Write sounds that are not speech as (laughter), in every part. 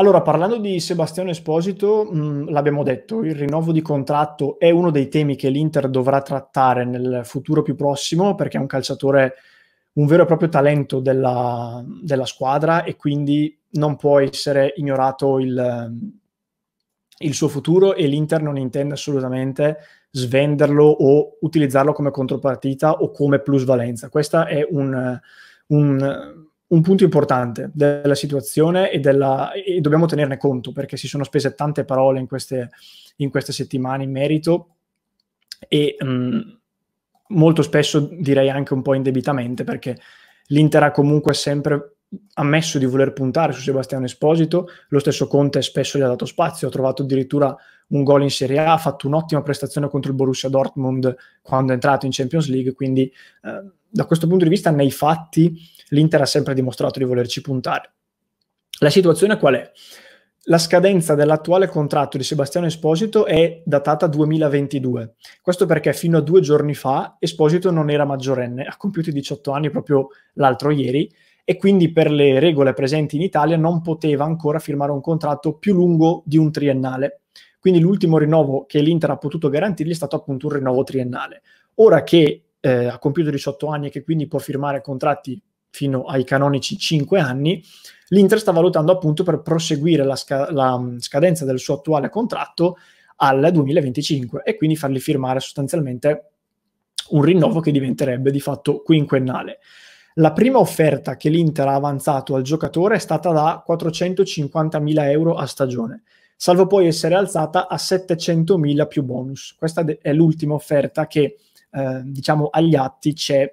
Allora, parlando di Sebastiano Esposito, mh, l'abbiamo detto, il rinnovo di contratto è uno dei temi che l'Inter dovrà trattare nel futuro più prossimo perché è un calciatore, un vero e proprio talento della, della squadra e quindi non può essere ignorato il, il suo futuro e l'Inter non intende assolutamente svenderlo o utilizzarlo come contropartita o come plusvalenza. Questa è un, un un punto importante della situazione e, della, e, dobbiamo tenerne conto perché si sono spese tante parole in queste, in queste settimane in merito e mh, mm, molto spesso direi anche un po' indebitamente perché l'Inter ha comunque sempre ammesso di voler puntare su Sebastiano Esposito, lo stesso Conte spesso gli ha dato spazio, ha trovato addirittura un gol in Serie A, ha fatto un'ottima prestazione contro il Borussia Dortmund quando è entrato in Champions League, quindi eh, da questo punto di vista nei fatti l'Inter ha sempre dimostrato di volerci puntare. La situazione qual è? La scadenza dell'attuale contratto di Sebastiano Esposito è datata 2022. Questo perché fino a due giorni fa Esposito non era maggiorenne, ha compiuto i 18 anni proprio l'altro ieri e quindi per le regole presenti in Italia non poteva ancora firmare un contratto più lungo di un triennale. Quindi l'ultimo rinnovo che l'Inter ha potuto garantirgli è stato appunto un rinnovo triennale. Ora che eh, ha compiuto 18 anni e che quindi può firmare contratti fino ai canonici 5 anni, l'Inter sta valutando appunto per proseguire la, sca- la mm, scadenza del suo attuale contratto al 2025 e quindi fargli firmare sostanzialmente un rinnovo che diventerebbe di fatto quinquennale. La prima offerta che l'Inter ha avanzato al giocatore è stata da 450.000 euro a stagione, salvo poi essere alzata a 700.000 più bonus. Questa è l'ultima offerta che, eh, diciamo, agli atti c'è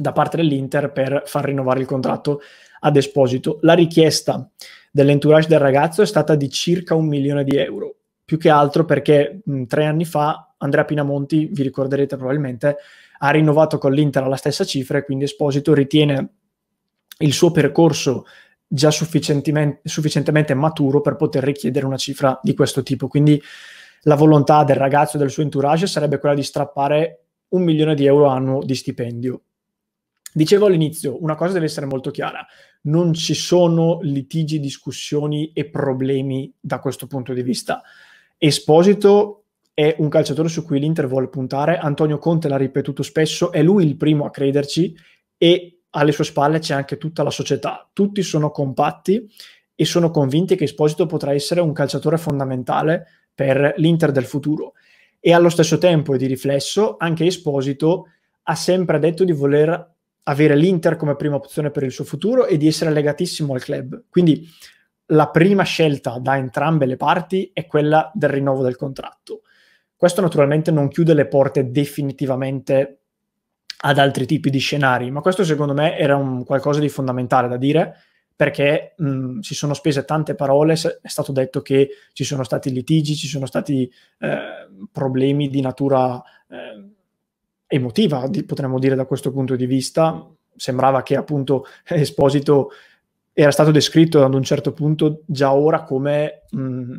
da parte dell'Inter per far rinnovare il contratto ad Esposito. La richiesta dell'entourage del ragazzo è stata di circa un milione di euro, più che altro perché mh, tre anni fa Andrea Pinamonti, vi ricorderete probabilmente, ha rinnovato con l'Inter alla stessa cifra e quindi Esposito ritiene il suo percorso già sufficientemente, maturo per poter richiedere una cifra di questo tipo. Quindi la volontà del ragazzo e del suo entourage sarebbe quella di strappare un milione di euro annuo di stipendio. Dicevo all'inizio, una cosa deve essere molto chiara, non ci sono litigi, discussioni e problemi da questo punto di vista. Esposito è un calciatore su cui l'Inter vuole puntare, Antonio Conte l'ha ripetuto spesso, è lui il primo a crederci e alle sue spalle c'è anche tutta la società, tutti sono compatti e sono convinti che Esposito potrà essere un calciatore fondamentale per l'Inter del futuro. E allo stesso tempo e di riflesso anche Esposito ha sempre detto di voler avere l'Inter come prima opzione per il suo futuro e di essere legatissimo al club. Quindi la prima scelta da entrambe le parti è quella del rinnovo del contratto. Questo naturalmente non chiude le porte definitivamente ad altri tipi di scenari, ma questo secondo me era un qualcosa di fondamentale da dire perché mh, si sono spese tante parole, è stato detto che ci sono stati litigi, ci sono stati eh, problemi di natura eh, emotiva, potremmo dire da questo punto di vista. Sembrava che appunto (laughs) Esposito era stato descritto ad un certo punto già ora come mh, mm,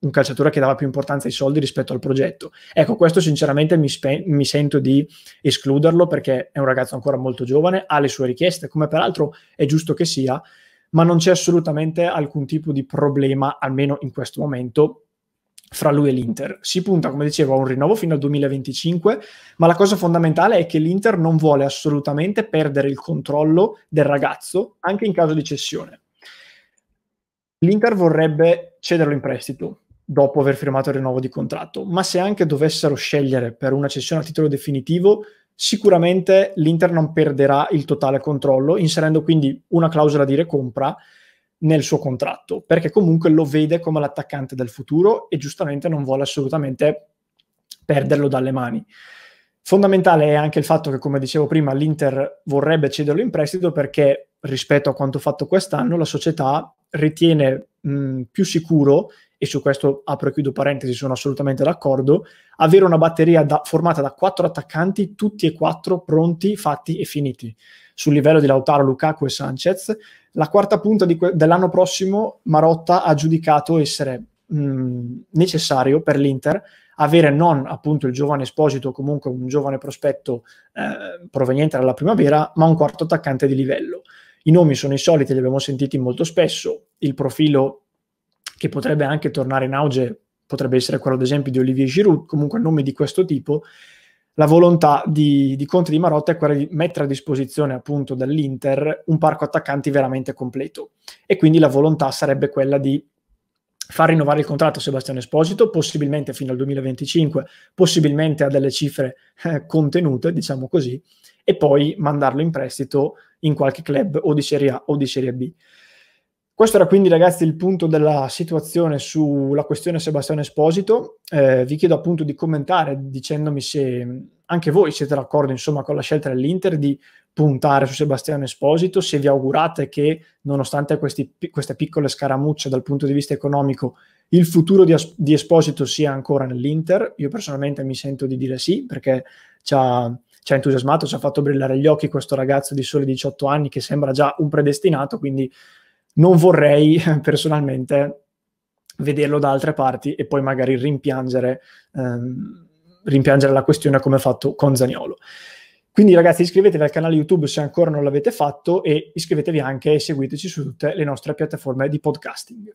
un calciatore che dava più importanza ai soldi rispetto al progetto. Ecco, questo sinceramente mi, spe- mi, sento di escluderlo perché è un ragazzo ancora molto giovane, ha le sue richieste, come peraltro è giusto che sia, ma non c'è assolutamente alcun tipo di problema, almeno in questo momento, fra lui e l'Inter. Si punta, come dicevo, a un rinnovo fino al 2025, ma la cosa fondamentale è che l'Inter non vuole assolutamente perdere il controllo del ragazzo, anche in caso di cessione. L'Inter vorrebbe cederlo in prestito dopo aver firmato il rinnovo di contratto, ma se anche dovessero scegliere per una cessione a titolo definitivo, sicuramente l'Inter non perderà il totale controllo, inserendo quindi una clausola di recompra nel suo contratto, perché comunque lo vede come l'attaccante del futuro e giustamente non vuole assolutamente perderlo dalle mani. Fondamentale è anche il fatto che, come dicevo prima, l'Inter vorrebbe cederlo in prestito perché rispetto a quanto fatto quest'anno la società ritiene mh, più sicuro e su questo apro e chiudo parentesi, sono assolutamente d'accordo, avere una batteria da, formata da quattro attaccanti, tutti e quattro pronti, fatti e finiti, sul livello di Lautaro, Lukaku e Sanchez. La quarta punta que- dell'anno prossimo Marotta ha giudicato essere mh, mm, necessario per l'Inter avere non appunto il giovane esposito, comunque un giovane prospetto eh, proveniente dalla primavera, ma un quarto attaccante di livello. I nomi sono i soliti, li abbiamo sentiti molto spesso, il profilo che potrebbe anche tornare in auge, potrebbe essere quello ad esempio di Olivier Giroud, comunque nome di questo tipo, la volontà di, di Conte di Marotta è quella di mettere a disposizione appunto dall'Inter un parco attaccanti veramente completo e quindi la volontà sarebbe quella di far rinnovare il contratto a Sebastiano Esposito, possibilmente fino al 2025, possibilmente a delle cifre eh, contenute, diciamo così, e poi mandarlo in prestito in qualche club o di Serie A o di Serie B. Questo era quindi ragazzi il punto della situazione sulla questione Sebastiano Esposito. Eh, vi chiedo appunto di commentare dicendomi se anche voi siete d'accordo insomma con la scelta dell'Inter di puntare su Sebastiano Esposito, se vi augurate che nonostante questi, queste piccole scaramucce dal punto di vista economico il futuro di, di Esposito sia ancora nell'Inter. Io personalmente mi sento di dire sì perché ci ha ci ha entusiasmato, ci ha fatto brillare gli occhi questo ragazzo di soli 18 anni che sembra già un predestinato, quindi non vorrei (laughs) personalmente vederlo da altre parti e poi magari rimpiangere, ehm, rimpiangere la questione come fatto con Zaniolo. Quindi ragazzi iscrivetevi al canale YouTube se ancora non l'avete fatto e iscrivetevi anche e seguiteci su tutte le nostre piattaforme di podcasting.